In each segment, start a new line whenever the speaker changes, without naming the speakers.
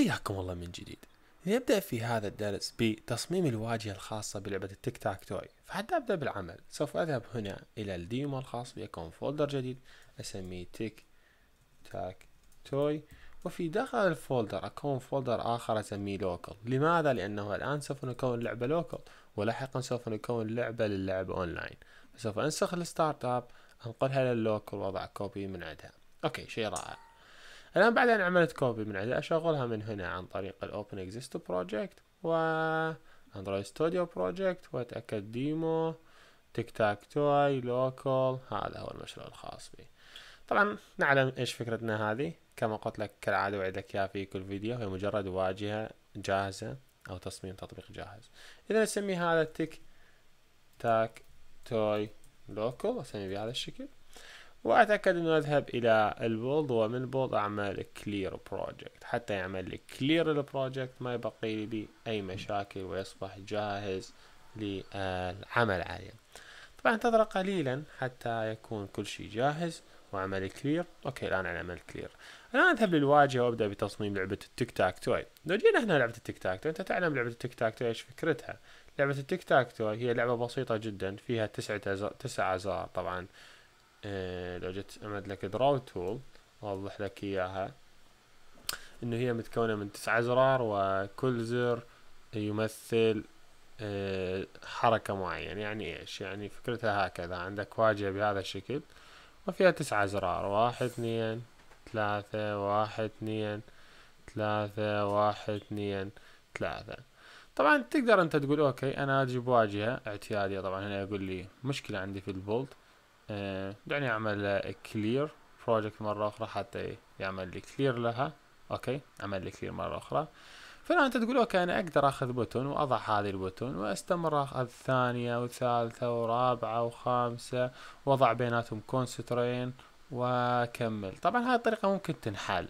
حياكم الله من جديد لنبدأ في هذا الدرس بتصميم الواجهة الخاصة بلعبة التيك تاك توي فحتى أبدأ بالعمل سوف أذهب هنا إلى الديمو الخاص بيكون فولدر جديد أسميه تيك تاك توي وفي داخل الفولدر أكون فولدر آخر أسميه لوكل لماذا؟ لأنه الآن سوف نكون لعبة لوكل ولاحقا سوف نكون لعبة للعب أونلاين فسوف أنسخ الستارت أب أنقلها لللوكال وأضع كوبي من عندها أوكي شيء رائع الآن بعد أن عملت كوبي من عندها أشغلها من هنا عن طريق الأوبن اكزيست بروجكت و اندرويد ستوديو بروجكت واتأكد ديمو تيك تاك توي لوكال هذا هو المشروع الخاص بي طبعا نعلم ايش فكرتنا هذه كما قلت لك كالعادة وعدك اياها في كل فيديو هي مجرد واجهة جاهزة او تصميم تطبيق جاهز اذا نسمي هذا تيك تاك توي لوكال اسمي بهذا الشكل وأتأكد أنه أذهب إلى البولد ومن بولد أعمل كلير بروجكت حتى يعمل لي كلير البروجكت ما يبقي لي أي مشاكل ويصبح جاهز للعمل عليه طبعا انتظر قليلا حتى يكون كل شيء جاهز واعمل كلير اوكي الان انا اعمل كلير الان اذهب للواجهه وابدا بتصميم لعبه التيك تاك توي طيب، لو جينا هنا لعبه التيك تاك توي انت تعلم لعبه التيك تاك توي ايش فكرتها لعبه التيك تاك توي هي لعبه بسيطه جدا فيها تسعة أزار تسع ازرار طبعا إيه، لو جيت امد لك دراو تول اوضح لك اياها انه هي متكونة من تسعة زرار وكل زر يمثل إيه، حركة معينة يعني ايش يعني فكرتها هكذا عندك واجهة بهذا الشكل وفيها تسعة زرار واحد اثنين ثلاثة واحد اثنين ثلاثة واحد اثنين ثلاثة طبعا تقدر انت تقول اوكي انا اجيب واجهة اعتيادية طبعا هنا يقول لي مشكلة عندي في الفولت دعني اعمل كلير بروجكت مرة اخرى حتى يعمل لي كلير لها اوكي عمل لي كلير مرة اخرى فالان انت تقول اوكي انا اقدر اخذ بوتون واضع هذه البوتون واستمر اخذ ثانية وثالثة ورابعة وخامسة واضع بيناتهم كونسترين واكمل طبعا هذه الطريقة ممكن تنحل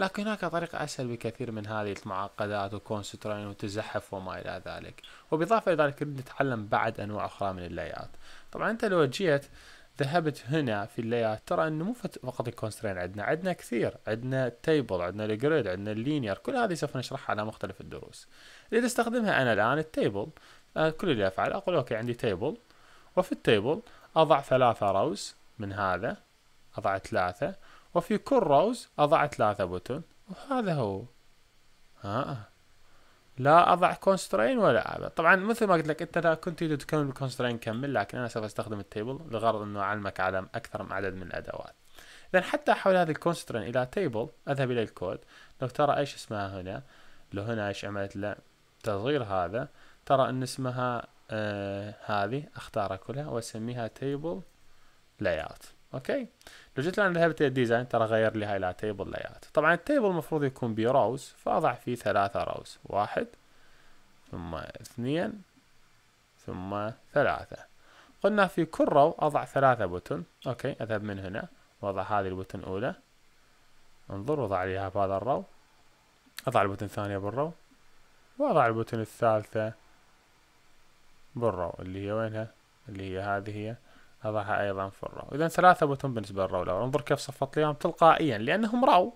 لكن هناك طريقة أسهل بكثير من هذه المعقدات وكونسترين وتزحف وما إلى ذلك وبإضافة إلى ذلك نتعلم بعد أنواع أخرى من اللايات طبعا أنت لو جيت ذهبت هنا في اللايات ترى انه مو فقط الكونسترين عندنا عندنا كثير عندنا التيبل عندنا الجريد عندنا اللينير كل هذه سوف نشرحها على مختلف الدروس اللي استخدمها انا الان التيبل آه، كل اللي افعل اقول اوكي عندي تيبل وفي التيبل اضع ثلاثة روز من هذا اضع ثلاثة وفي كل روز اضع ثلاثة بوتون وهذا هو ها آه. لا اضع كونسترين ولا هذا طبعا مثل ما قلت لك انت اذا كنت تريد تكمل بالكونسترين كمل لكن انا سوف استخدم التيبل لغرض انه اعلمك على اكثر من عدد من الادوات اذا حتى احول هذه الكونسترين الى تيبل اذهب الى الكود لو ترى ايش اسمها هنا لو هنا ايش عملت له تصغير هذا ترى ان اسمها آه هذه اختارها كلها واسميها تيبل لاي اوكي لو جيت الان ذهبت ديزاين ترى غير لي هاي التيبل لايات طبعا التيبل المفروض يكون روز فاضع فيه ثلاثة روز واحد ثم اثنين ثم ثلاثة قلنا في كل رو اضع ثلاثة بوتن اوكي اذهب من هنا واضع هذه البوتن الاولى انظر وضع ليها بهذا الرو اضع البوتن الثانية بالرو واضع البوتن الثالثة بالرو اللي هي وينها اللي هي هذه هي أضعها أيضا في الرو إذا ثلاثة بوتون بالنسبة للرو الأول انظر كيف صفط لي تلقائيا لأنهم رو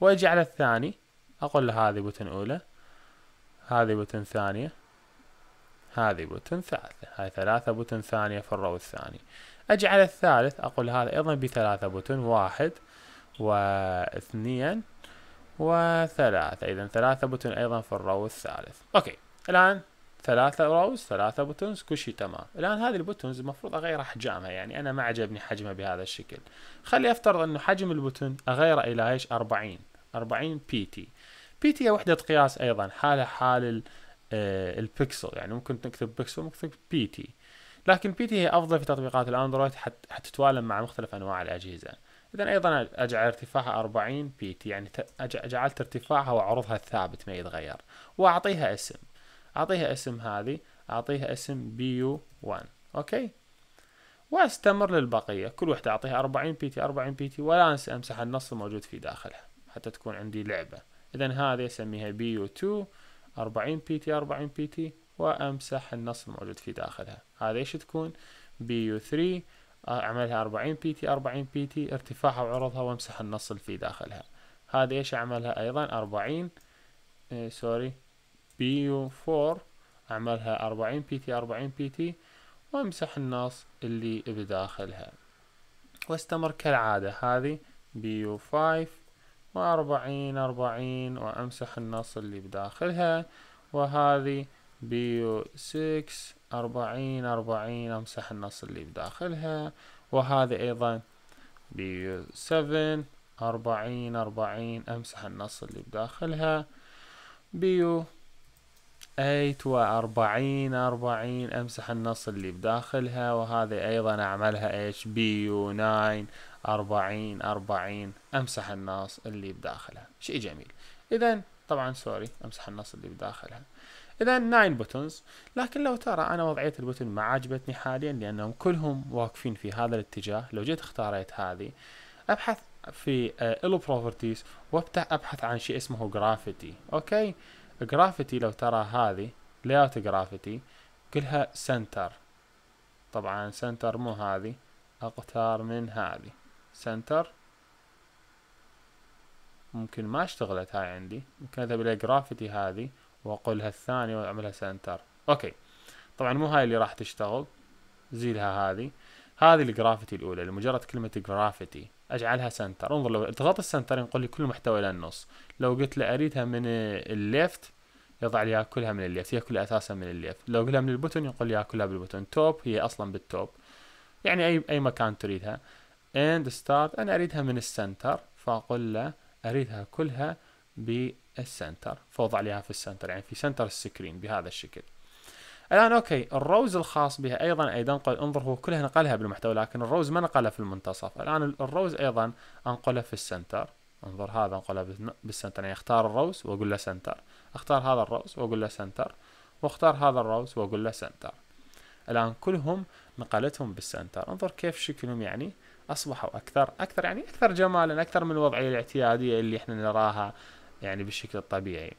وأجي على الثاني أقول له هذه بوتون أولى هذه بوتون ثانية هذه بوتون ثالثة هاي ثلاثة بوتون ثانية في الرو الثاني أجي على الثالث أقول هذا أيضا بثلاثة بوتون واحد واثنين وثلاثة إذا ثلاثة بوتون أيضا في الرو الثالث أوكي الآن ثلاثة راوز ثلاثة بوتونز كل شيء تمام الآن هذه البوتونز المفروض أغير أحجامها يعني أنا ما عجبني حجمها بهذا الشكل خلي أفترض أنه حجم البوتون أغيره إلى إيش 40 40 بي تي بي تي هي وحدة قياس أيضا حالها حال آه، البكسل يعني ممكن تكتب بكسل ممكن تكتب بي تي لكن بي تي هي أفضل في تطبيقات الأندرويد حتتوالم مع مختلف أنواع الأجهزة إذا أيضا أجعل ارتفاعها 40 بي تي يعني جعلت ارتفاعها وعرضها الثابت ما يتغير وأعطيها اسم أعطيها اسم هذه أعطيها اسم بي يو 1 أوكي واستمر للبقية كل وحدة أعطيها 40 بي تي 40 بي تي ولا أنسى أمسح النص الموجود في داخلها حتى تكون عندي لعبة إذا هذه أسميها بي يو 2 40 بي تي 40 بي تي وأمسح النص الموجود في داخلها هذه إيش تكون بي يو 3 أعملها 40 بي تي 40 بي تي ارتفاعها وعرضها وامسح النص اللي في داخلها هذه إيش أعملها أيضا 40 إيه، سوري بي يو 4 اعملها 40 بي تي 40 بي تي وامسح النص اللي بداخلها واستمر كالعادة هذه بي يو 5 وأربعين أربعين وأمسح النص اللي بداخلها وهذه بي يو 6 أربعين أربعين أمسح النص اللي بداخلها وهذه أيضا بي يو 7 أربعين أربعين أمسح النص اللي بداخلها بيو أيت وأربعين أربعين أمسح النص اللي بداخلها وهذه أيضا أعملها ايش بي يو ناين أربعين أربعين أمسح النص اللي بداخلها شيء جميل إذا طبعا سوري أمسح النص اللي بداخلها إذا 9 بوتونز لكن لو ترى أنا وضعية البوتون ما عجبتني حاليا لأنهم كلهم واقفين في هذا الاتجاه لو جيت اختاريت هذه أبحث في الو بروبرتيز وابحث عن شيء اسمه جرافيتي أوكي جرافيتي لو ترى هذه لاyout جرافيتي كلها سنتر طبعا سنتر مو هذه اقتار من هذه سنتر ممكن ما اشتغلت هاي عندي ممكن اذهب الى جرافيتي هذه واقولها الثانية واعملها سنتر اوكي طبعا مو هاي اللي راح تشتغل زيلها هذه هذه الجرافيتي الاولى لمجرد كلمة جرافيتي اجعلها سنتر انظر لو اضغط السنتر ينقل لي كل المحتوى الى النص لو قلت له اريدها من الليفت يضع لي كلها من الليفت هي كلها اساسا من الليفت لو لها من البوتن ينقل لي كلها بالبوتن توب هي اصلا بالتوب يعني اي اي مكان تريدها اند ستارت انا اريدها من السنتر فاقول له اريدها كلها بالسنتر فوضع لها في السنتر يعني في سنتر السكرين بهذا الشكل الان اوكي الروز الخاص بها ايضا ايضا انظر هو كلها نقلها بالمحتوى لكن الروز ما نقلها في المنتصف الان الروز ايضا انقله في السنتر انظر هذا انقله بالسنتر يعني اختار الروز واقول له سنتر اختار هذا الروز واقول له سنتر واختار هذا الروز واقول له سنتر الان كلهم نقلتهم بالسنتر انظر كيف شكلهم يعني اصبحوا اكثر اكثر يعني اكثر جمالا اكثر من الوضعيه الاعتياديه اللي احنا نراها يعني بالشكل الطبيعي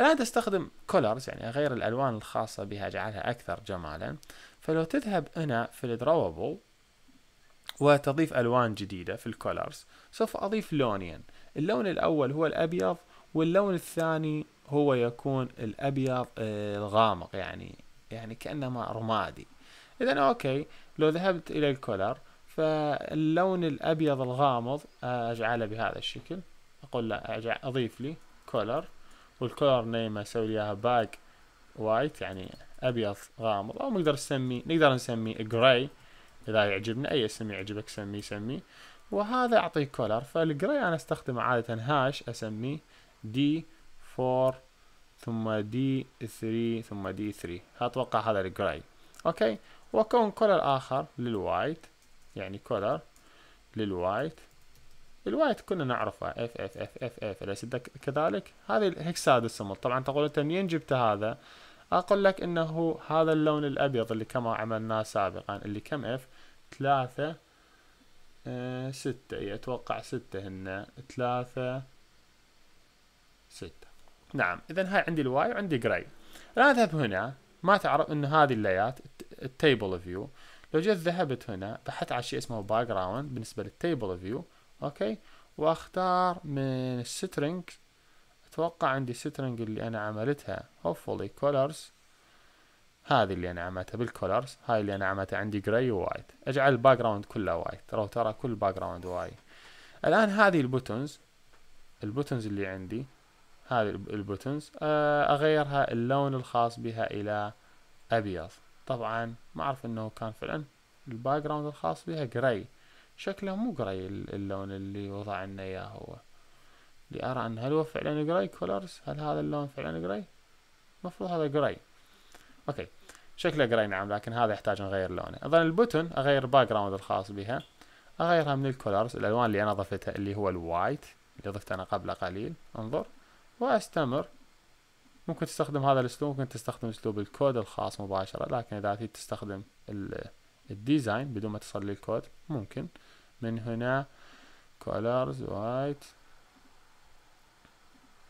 الآن تستخدم كولرز يعني أغير الألوان الخاصة بها أجعلها أكثر جمالا فلو تذهب هنا في الدراوبل وتضيف ألوان جديدة في الكولرز سوف أضيف لونين اللون الأول هو الأبيض واللون الثاني هو يكون الأبيض الغامق يعني يعني كأنما رمادي إذا أوكي لو ذهبت إلى الكولر فاللون الأبيض الغامض أجعله بهذا الشكل أقول له أضيف لي كولر والكولر نيم اسوي اياها باك وايت يعني ابيض غامض او نقدر نسميه نقدر نسميه جراي اذا يعجبنا اي اسم يعجبك سميه سميه وهذا اعطيه كولر فالجراي انا استخدمه عاده هاش اسميه دي 4 ثم دي 3 ثم دي 3 اتوقع هذا الجراي اوكي وكون كولر اخر للوايت يعني كولر للوايت الوايت كنا نعرفه اف اف اف اف اف أليس كذلك؟ هذه الهكساديسيمال طبعا تقول أنت منين جبت هذا؟ أقول لك أنه هذا اللون الأبيض اللي كما عملناه سابقا اللي كم اف؟ ثلاثة أه ستة هي إيه، أتوقع ستة هن ثلاثة ستة نعم إذا هاي عندي الواي وعندي جراي الآن أذهب هنا ما تعرف انه هذه الليات التيبل فيو لو جيت ذهبت هنا بحثت على شيء اسمه باك جراوند بالنسبة للتيبل فيو اوكي واختار من السترنج اتوقع عندي سترنج اللي انا عملتها hopefully colors هذه اللي انا عملتها بالكولرز هاي اللي انا عملتها عندي جراي ووايت اجعل الباك جراوند كله وايت ترى ترى كل باك جراوند وايت الان هذه البوتنز البوتنز اللي عندي هذه البوتنز آه، اغيرها اللون الخاص بها الى ابيض طبعا ما اعرف انه كان فعلا الباك جراوند الخاص بها جراي شكله مو قري اللون اللي وضع لنا اياه هو لأرى أن هل هو فعلا قري كولرز هل هذا اللون فعلا قري المفروض هذا قري أوكي شكله قري نعم لكن هذا يحتاج نغير لونه اظن البوتن أغير الباك جراوند الخاص بها أغيرها من الكولرز الألوان اللي أنا ضفتها اللي هو الوايت اللي ضفته أنا قبل قليل انظر وأستمر ممكن تستخدم هذا الأسلوب ممكن تستخدم أسلوب الكود الخاص مباشرة لكن إذا تستخدم الديزاين بدون ما تصل للكود ممكن من هنا كولرز وايت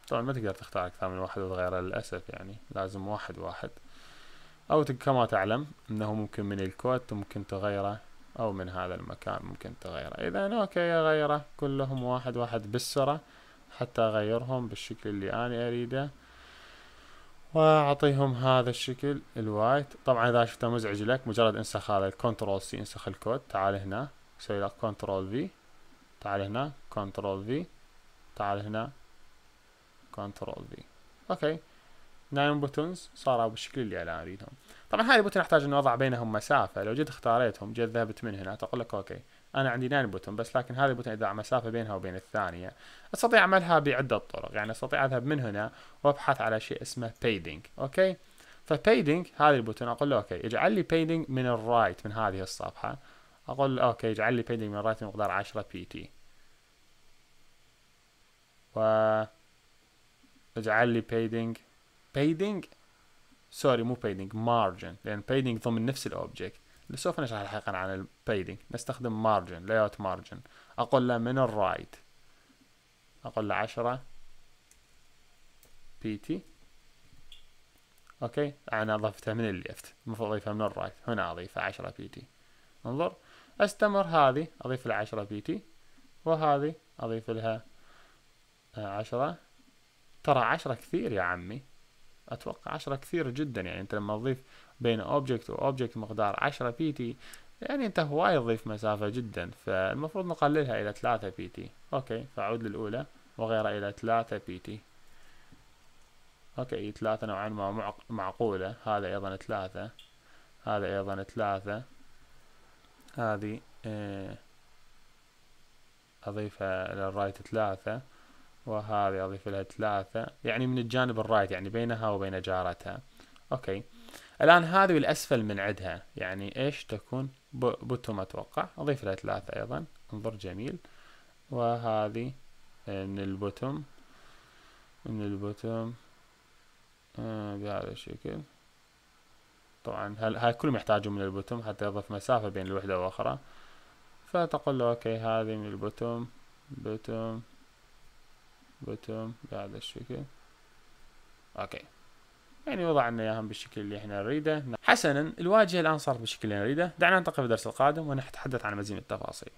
طبعا ما تقدر تختار أكثر من واحد وتغيره للأسف يعني لازم واحد واحد أو كما تعلم أنه ممكن من الكود ممكن تغيره أو من هذا المكان ممكن تغيره إذا أوكي أغيره كلهم واحد واحد بالسرعة حتى أغيرهم بالشكل اللي أنا أريده واعطيهم هذا الشكل الوايت طبعا اذا شفته مزعج لك مجرد انسخ هذا الكنترول سي انسخ الكود تعال هنا اسوي لك كنترول في تعال هنا كنترول في تعال هنا كنترول في اوكي ناين بوتونز صاروا بالشكل اللي انا اريدهم طبعا هاي البوتون احتاج انه اضع بينهم مسافه لو جيت اختاريتهم جيت ذهبت من هنا تقول لك اوكي انا عندي ناين بوتون بس لكن هذه البوتون اذا مسافه بينها وبين الثانيه استطيع اعملها بعده طرق يعني استطيع اذهب من هنا وابحث على شيء اسمه بيدنج اوكي فبيدنج هذه البوتون اقول له اوكي اجعل لي بيدنج من الرايت من هذه الصفحه اقول اوكي اجعل لي بيدنج من الرايت مقدار عشرة بي تي e و اجعل لي بيدنج بيدنج سوري مو بيدنج مارجن لان بيدنج ضمن نفس الاوبجكت سوف نشرح لاحقا عن البيدنج نستخدم مارجن لاي اوت مارجن اقول له من الرايت اقول له عشرة بي تي e اوكي انا اضفتها من الليفت المفروض اضيفها من الرايت هنا اضيفها عشرة بي تي e انظر استمر هذه اضيف لها عشرة بي تي وهذه اضيف لها آه، عشرة ترى عشرة كثير يا عمي اتوقع عشرة كثير جدا يعني انت لما تضيف بين اوبجكت واوبجكت مقدار عشرة بي تي يعني انت هواي تضيف مسافة جدا فالمفروض نقللها الى ثلاثة بي تي اوكي فاعود للاولى وغيرها الى ثلاثة بي تي اوكي ثلاثة نوعا ما معقولة هذا ايضا ثلاثة هذا ايضا ثلاثة هذه آه، أضيفها إلى الرايت ثلاثة وهذه أضيف لها ثلاثة يعني من الجانب الرايت يعني بينها وبين جارتها أوكي الآن هذه الأسفل من عدها يعني إيش تكون بوتوم أتوقع أضيف لها ثلاثة أيضا انظر جميل وهذه آه، من البوتوم من البوتوم آه بهذا الشكل طبعا هاي كلهم يحتاجون من البوتوم حتى يضيف مسافة بين الوحدة واخرى فتقول له اوكي هذه من البوتوم بوتوم بوتوم بهذا الشكل اوكي يعني وضعنا اياهم بالشكل اللي احنا نريده حسنا الواجهه الان صارت بالشكل اللي نريده دعنا ننتقل في الدرس القادم ونتحدث عن مزيد من التفاصيل